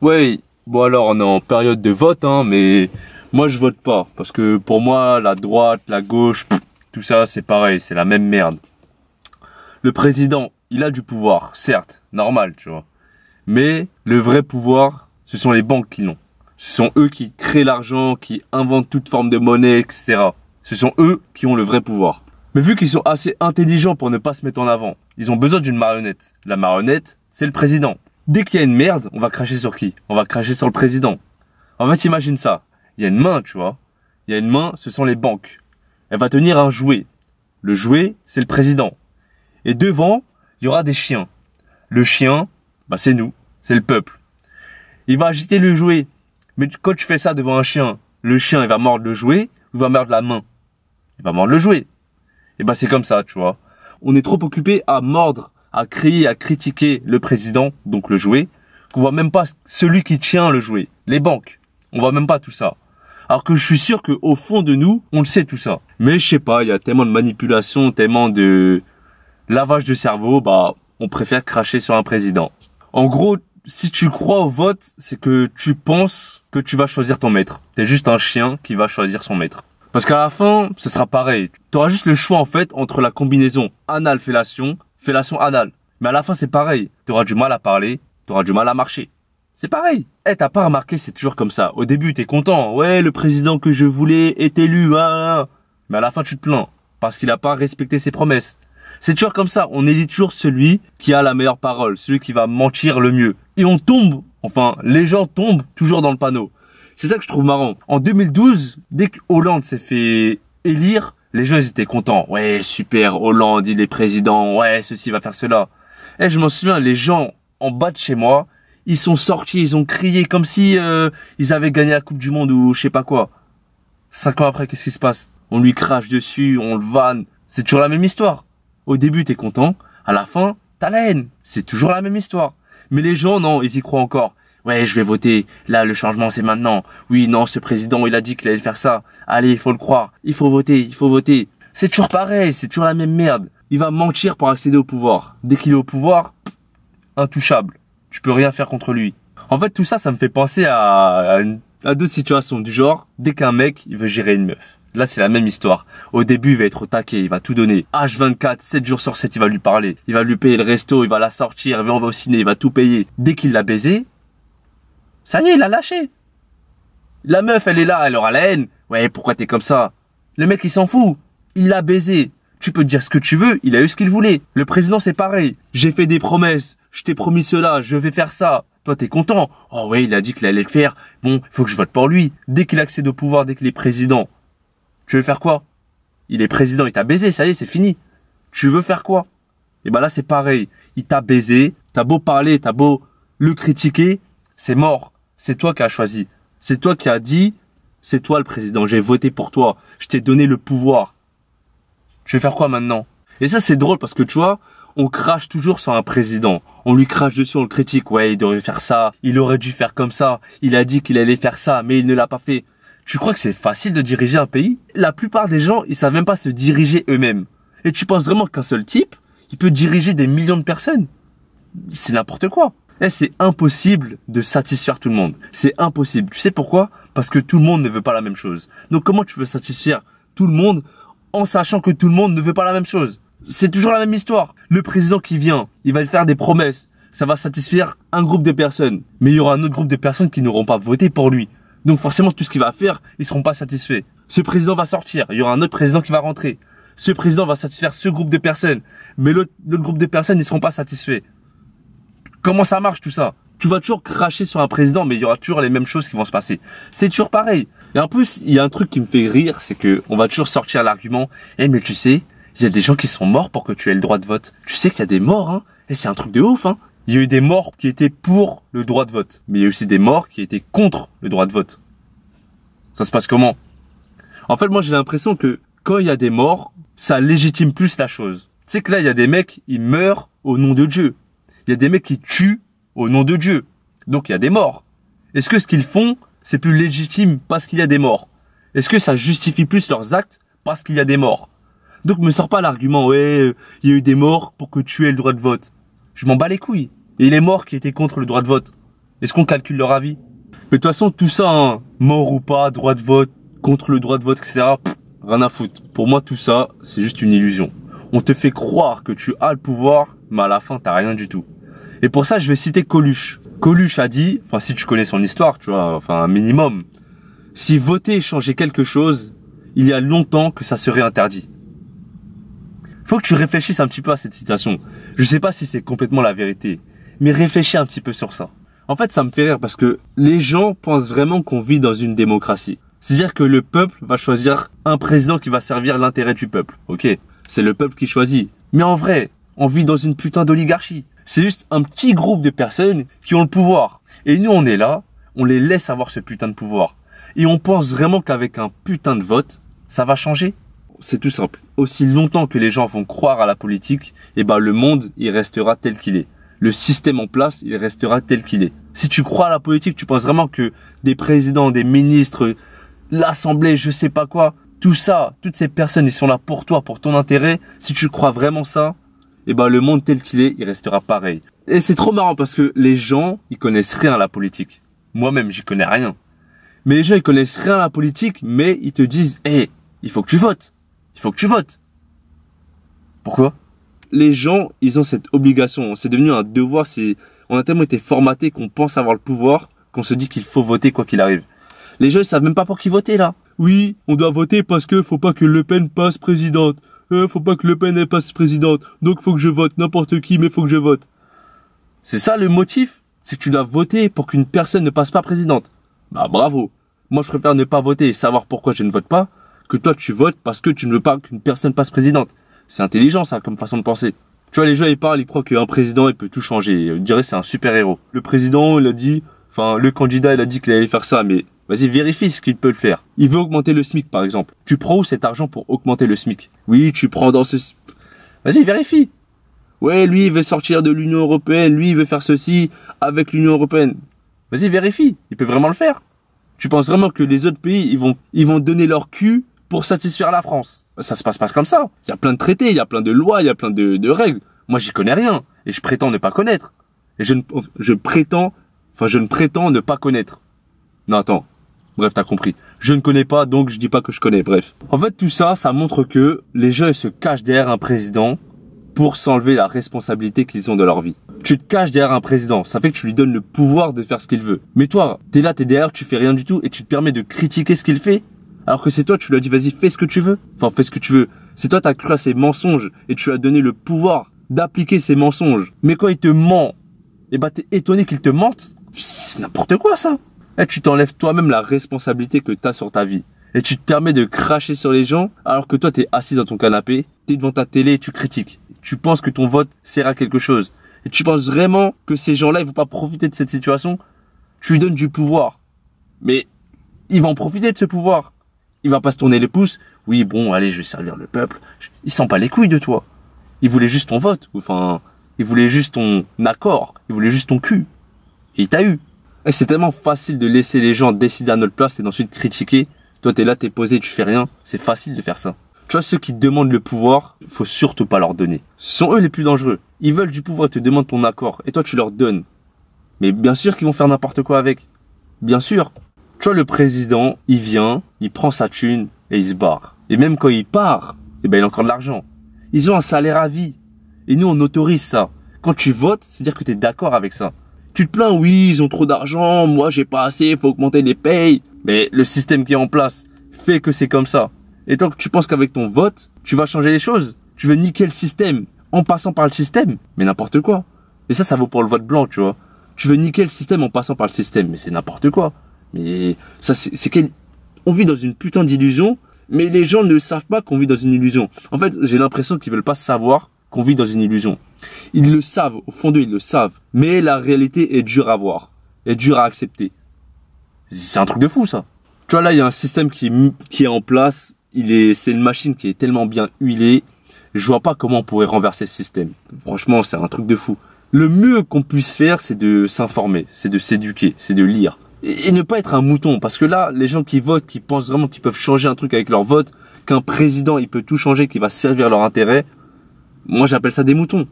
Oui, bon alors on est en période de vote, hein, mais moi je vote pas. Parce que pour moi, la droite, la gauche, tout ça c'est pareil, c'est la même merde. Le président, il a du pouvoir, certes, normal, tu vois. Mais le vrai pouvoir, ce sont les banques qui l'ont. Ce sont eux qui créent l'argent, qui inventent toute forme de monnaie, etc. Ce sont eux qui ont le vrai pouvoir. Mais vu qu'ils sont assez intelligents pour ne pas se mettre en avant, ils ont besoin d'une marionnette. La marionnette, c'est le président dès qu'il y a une merde, on va cracher sur qui On va cracher sur le président. En fait, imagine ça. Il y a une main, tu vois. Il y a une main, ce sont les banques. Elle va tenir un jouet. Le jouet, c'est le président. Et devant, il y aura des chiens. Le chien, bah c'est nous, c'est le peuple. Il va agiter le jouet. Mais quand tu fais ça devant un chien, le chien, il va mordre le jouet ou il va mordre la main Il va mordre le jouet. Et bah c'est comme ça, tu vois. On est trop occupé à mordre à crier, à critiquer le président, donc le jouet, qu'on voit même pas celui qui tient le jouet, les banques. On voit même pas tout ça. Alors que je suis sûr que au fond de nous, on le sait tout ça. Mais je sais pas, il y a tellement de manipulation, tellement de lavage de cerveau, bah on préfère cracher sur un président. En gros, si tu crois au vote, c'est que tu penses que tu vas choisir ton maître. T'es juste un chien qui va choisir son maître. Parce qu'à la fin, ce sera pareil. Tu auras juste le choix en fait entre la combinaison anal fellation anale. Mais à la fin, c'est pareil. T'auras du mal à parler, t'auras du mal à marcher. C'est pareil. Eh, t'as pas remarqué, c'est toujours comme ça. Au début, t'es content. Ouais, le président que je voulais est élu. Ah, ah, ah. Mais à la fin, tu te plains. Parce qu'il a pas respecté ses promesses. C'est toujours comme ça. On élit toujours celui qui a la meilleure parole. Celui qui va mentir le mieux. Et on tombe. Enfin, les gens tombent toujours dans le panneau. C'est ça que je trouve marrant. En 2012, dès que Hollande s'est fait élire, les gens, ils étaient contents. Ouais, super, Hollande, il est président. Ouais, ceci va faire cela. Et eh, je m'en souviens, les gens en bas de chez moi, ils sont sortis, ils ont crié comme si euh, ils avaient gagné la Coupe du Monde ou je sais pas quoi. Cinq ans après, qu'est-ce qui se passe On lui crache dessus, on le vanne. C'est toujours la même histoire. Au début, t'es content. À la fin, t'as la haine. C'est toujours la même histoire. Mais les gens, non, ils y croient encore. Ouais, je vais voter. Là, le changement, c'est maintenant. Oui, non, ce président, il a dit qu'il allait faire ça. Allez, il faut le croire. Il faut voter, il faut voter. C'est toujours pareil, c'est toujours la même merde. Il va mentir pour accéder au pouvoir. Dès qu'il est au pouvoir, intouchable. Tu peux rien faire contre lui. En fait, tout ça, ça me fait penser à, d'autres deux situations du genre, dès qu'un mec, il veut gérer une meuf. Là, c'est la même histoire. Au début, il va être au taquet, il va tout donner. H24, 7 jours sur 7, il va lui parler. Il va lui payer le resto, il va la sortir, il va au ciné, il va tout payer. Dès qu'il l'a baisé, ça y est, il a lâché. La meuf, elle est là, elle aura la haine. Ouais, pourquoi t'es comme ça Le mec, il s'en fout. Il l'a baisé. Tu peux dire ce que tu veux, il a eu ce qu'il voulait. Le président, c'est pareil. J'ai fait des promesses. Je t'ai promis cela, je vais faire ça. Toi, t'es content. Oh ouais, il a dit qu'il allait le faire. Bon, il faut que je vote pour lui. Dès qu'il accède au pouvoir, dès qu'il est président. Tu veux faire quoi Il est président, il t'a baisé, ça y est, c'est fini. Tu veux faire quoi Et eh ben là, c'est pareil. Il t'a baisé, t'as beau parler, t'as beau le critiquer, c'est mort c'est toi qui as choisi. C'est toi qui as dit, c'est toi le président, j'ai voté pour toi, je t'ai donné le pouvoir. tu vais faire quoi maintenant Et ça c'est drôle parce que tu vois, on crache toujours sur un président. On lui crache dessus, on le critique. Ouais, il devrait faire ça, il aurait dû faire comme ça, il a dit qu'il allait faire ça, mais il ne l'a pas fait. Tu crois que c'est facile de diriger un pays La plupart des gens, ils savent même pas se diriger eux-mêmes. Et tu penses vraiment qu'un seul type, il peut diriger des millions de personnes C'est n'importe quoi. Eh, c'est impossible de satisfaire tout le monde. C'est impossible. Tu sais pourquoi Parce que tout le monde ne veut pas la même chose. Donc comment tu veux satisfaire tout le monde en sachant que tout le monde ne veut pas la même chose C'est toujours la même histoire. Le président qui vient, il va faire des promesses. Ça va satisfaire un groupe de personnes. Mais il y aura un autre groupe de personnes qui n'auront pas voté pour lui. Donc forcément, tout ce qu'il va faire, ils seront pas satisfaits. Ce président va sortir, il y aura un autre président qui va rentrer. Ce président va satisfaire ce groupe de personnes, mais l'autre groupe de personnes, ils seront pas satisfaits. Comment ça marche tout ça Tu vas toujours cracher sur un président, mais il y aura toujours les mêmes choses qui vont se passer. C'est toujours pareil. Et en plus, il y a un truc qui me fait rire, c'est que on va toujours sortir l'argument. Eh mais tu sais, il y a des gens qui sont morts pour que tu aies le droit de vote. Tu sais qu'il y a des morts, hein Et c'est un truc de ouf, hein Il y a eu des morts qui étaient pour le droit de vote, mais il y a aussi des morts qui étaient contre le droit de vote. Ça se passe comment En fait, moi j'ai l'impression que quand il y a des morts, ça légitime plus la chose. Tu sais que là, il y a des mecs, ils meurent au nom de Dieu. Il y a des mecs qui tuent au nom de Dieu. Donc il y a des morts. Est-ce que ce qu'ils font, c'est plus légitime parce qu'il y a des morts Est-ce que ça justifie plus leurs actes parce qu'il y a des morts Donc me sors pas l'argument, ouais, euh, il y a eu des morts pour que tu aies le droit de vote. Je m'en bats les couilles. Et les morts qui étaient contre le droit de vote, est-ce qu'on calcule leur avis Mais de toute façon, tout ça, hein, mort ou pas, droit de vote, contre le droit de vote, etc., rien à foutre. Pour moi, tout ça, c'est juste une illusion. On te fait croire que tu as le pouvoir, mais à la fin, t'as rien du tout. Et pour ça, je vais citer Coluche. Coluche a dit, enfin si tu connais son histoire, tu vois, enfin un minimum, si voter changeait changer quelque chose, il y a longtemps que ça serait interdit. Faut que tu réfléchisses un petit peu à cette citation. Je sais pas si c'est complètement la vérité, mais réfléchis un petit peu sur ça. En fait, ça me fait rire parce que les gens pensent vraiment qu'on vit dans une démocratie. C'est-à-dire que le peuple va choisir un président qui va servir l'intérêt du peuple. Ok, c'est le peuple qui choisit. Mais en vrai, on vit dans une putain d'oligarchie. C'est juste un petit groupe de personnes qui ont le pouvoir. Et nous, on est là, on les laisse avoir ce putain de pouvoir. Et on pense vraiment qu'avec un putain de vote, ça va changer. C'est tout simple. Aussi longtemps que les gens vont croire à la politique, eh ben, le monde, il restera tel qu'il est. Le système en place, il restera tel qu'il est. Si tu crois à la politique, tu penses vraiment que des présidents, des ministres, l'assemblée, je sais pas quoi, tout ça, toutes ces personnes, ils sont là pour toi, pour ton intérêt. Si tu crois vraiment ça, et eh ben le monde tel qu'il est, il restera pareil. Et c'est trop marrant parce que les gens, ils connaissent rien à la politique. Moi-même, j'y connais rien. Mais les gens, ils connaissent rien à la politique, mais ils te disent, hé, eh, il faut que tu votes. Il faut que tu votes. Pourquoi Les gens, ils ont cette obligation. C'est devenu un devoir. C'est, on a tellement été formaté qu'on pense avoir le pouvoir qu'on se dit qu'il faut voter quoi qu'il arrive. Les gens, ils savent même pas pour qui voter là. Oui, on doit voter parce que faut pas que Le Pen passe présidente euh, faut pas que Le Pen passe présidente, donc faut que je vote n'importe qui, mais faut que je vote. C'est ça le motif C'est tu dois voter pour qu'une personne ne passe pas présidente. Bah bravo. Moi je préfère ne pas voter et savoir pourquoi je ne vote pas, que toi tu votes parce que tu ne veux pas qu'une personne passe présidente. C'est intelligent ça comme façon de penser. Tu vois les gens ils parlent, ils croient qu'un président il peut tout changer. On dirait c'est un super héros. Le président il a dit, enfin le candidat il a dit qu'il allait faire ça, mais Vas-y, vérifie ce qu'il peut le faire. Il veut augmenter le SMIC, par exemple. Tu prends où cet argent pour augmenter le SMIC Oui, tu prends dans ce... Vas-y, vérifie. Ouais, lui, il veut sortir de l'Union Européenne. Lui, il veut faire ceci avec l'Union Européenne. Vas-y, vérifie. Il peut vraiment le faire. Tu penses vraiment que les autres pays, ils vont, ils vont donner leur cul pour satisfaire la France Ça se passe pas comme ça. Il y a plein de traités, il y a plein de lois, il y a plein de, règles. Moi, j'y connais rien. Et je prétends ne pas connaître. Et je, ne, je prétends... Enfin, je ne prétends ne pas connaître. Non, attends. Bref, t'as compris. Je ne connais pas, donc je dis pas que je connais. Bref. En fait, tout ça, ça montre que les gens se cachent derrière un président pour s'enlever la responsabilité qu'ils ont de leur vie. Tu te caches derrière un président, ça fait que tu lui donnes le pouvoir de faire ce qu'il veut. Mais toi, t'es là, t'es derrière, tu fais rien du tout et tu te permets de critiquer ce qu'il fait alors que c'est toi, tu lui as dit vas-y, fais ce que tu veux. Enfin, fais ce que tu veux. C'est toi, t'as cru à ses mensonges et tu lui as donné le pouvoir d'appliquer ses mensonges. Mais quand il te ment, et eh ben, t'es étonné qu'il te mente. C'est n'importe quoi, ça. Et eh, tu t'enlèves toi-même la responsabilité que tu as sur ta vie. Et tu te permets de cracher sur les gens alors que toi, tu es assis dans ton canapé, tu es devant ta télé et tu critiques. Tu penses que ton vote sert à quelque chose. Et tu penses vraiment que ces gens-là, ils vont pas profiter de cette situation. Tu lui donnes du pouvoir. Mais ils vont en profiter de ce pouvoir. Il va pas se tourner les pouces. Oui, bon, allez, je vais servir le peuple. Ils sent pas les couilles de toi. Ils voulaient juste ton vote. Enfin, ils voulaient juste ton accord. Ils voulaient juste ton cul. Et il t'a eu c'est tellement facile de laisser les gens décider à notre place et d'ensuite critiquer. Toi, t'es là, t'es posé, tu fais rien. C'est facile de faire ça. Tu vois, ceux qui demandent le pouvoir, faut surtout pas leur donner. Ce sont eux les plus dangereux. Ils veulent du pouvoir, ils te demandent ton accord, et toi tu leur donnes. Mais bien sûr qu'ils vont faire n'importe quoi avec. Bien sûr. Tu vois, le président, il vient, il prend sa thune, et il se barre. Et même quand il part, eh ben, il a encore de l'argent. Ils ont un salaire à vie. Et nous, on autorise ça. Quand tu votes, c'est dire que tu es d'accord avec ça. Tu te plains, oui, ils ont trop d'argent, moi j'ai pas assez, il faut augmenter les payes. Mais le système qui est en place fait que c'est comme ça. Et tant que tu penses qu'avec ton vote, tu vas changer les choses, tu veux niquer le système en passant par le système, mais n'importe quoi. Et ça, ça vaut pour le vote blanc, tu vois. Tu veux niquer le système en passant par le système, mais c'est n'importe quoi. Mais ça, c'est qu'on vit dans une putain d'illusion, mais les gens ne savent pas qu'on vit dans une illusion. En fait, j'ai l'impression qu'ils veulent pas savoir qu'on vit dans une illusion. Ils le savent, au fond d'eux, ils le savent. Mais la réalité est dure à voir, est dure à accepter. C'est un truc de fou, ça. Tu vois, là, il y a un système qui, qui est en place. Il est, c'est une machine qui est tellement bien huilée. Je vois pas comment on pourrait renverser ce système. Franchement, c'est un truc de fou. Le mieux qu'on puisse faire, c'est de s'informer, c'est de s'éduquer, c'est de lire. Et, ne pas être un mouton, parce que là, les gens qui votent, qui pensent vraiment qu'ils peuvent changer un truc avec leur vote, qu'un président, il peut tout changer, qui va servir leur intérêt, moi j'appelle ça des moutons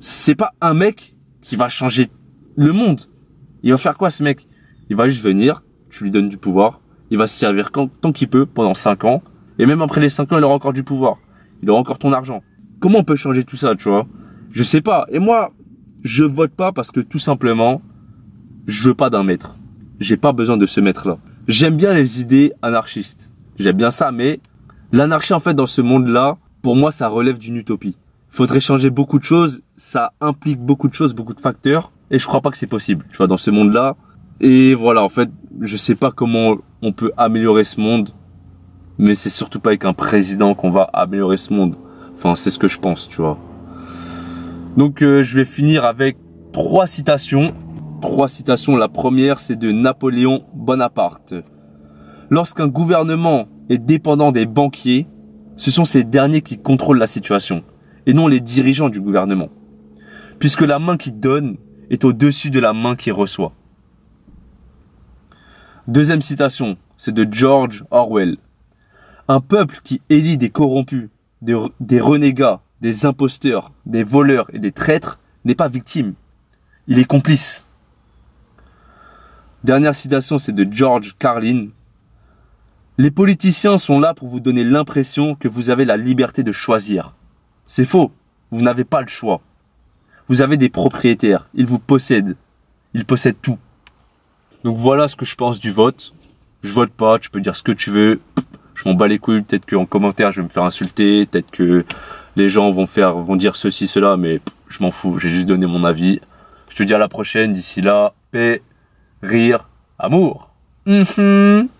c'est pas un mec qui va changer le monde. Il va faire quoi ce mec Il va juste venir, tu lui donnes du pouvoir, il va se servir tant qu'il peut pendant 5 ans, et même après les 5 ans, il aura encore du pouvoir, il aura encore ton argent. Comment on peut changer tout ça, tu vois Je sais pas. Et moi, je vote pas parce que tout simplement, je veux pas d'un maître. J'ai pas besoin de ce maître-là. J'aime bien les idées anarchistes. J'aime bien ça, mais l'anarchie en fait dans ce monde-là, pour moi, ça relève d'une utopie faudrait changer beaucoup de choses. Ça implique beaucoup de choses, beaucoup de facteurs. Et je crois pas que c'est possible, tu vois, dans ce monde-là. Et voilà, en fait, je sais pas comment on peut améliorer ce monde, mais c'est surtout pas avec un président qu'on va améliorer ce monde. Enfin, c'est ce que je pense, tu vois. Donc, euh, je vais finir avec trois citations. Trois citations. La première, c'est de Napoléon Bonaparte. Lorsqu'un gouvernement est dépendant des banquiers, ce sont ces derniers qui contrôlent la situation et non les dirigeants du gouvernement. Puisque la main qui donne est au-dessus de la main qui reçoit. Deuxième citation, c'est de George Orwell. Un peuple qui élit des corrompus, des, renégats, des imposteurs, des voleurs et des traîtres n'est pas victime. Il est complice. Dernière citation, c'est de George Carlin. Les politiciens sont là pour vous donner l'impression que vous avez la liberté de choisir. C'est faux. Vous n'avez pas le choix. Vous avez des propriétaires. Ils vous possèdent. Ils possèdent tout. Donc voilà ce que je pense du vote. Je vote pas. Tu peux dire ce que tu veux. Je m'en bats les couilles. Peut-être qu'en commentaire, je vais me faire insulter. Peut-être que les gens vont faire, vont dire ceci, cela. Mais je m'en fous. J'ai juste donné mon avis. Je te dis à la prochaine. D'ici là, paix, rire, amour. Mhm.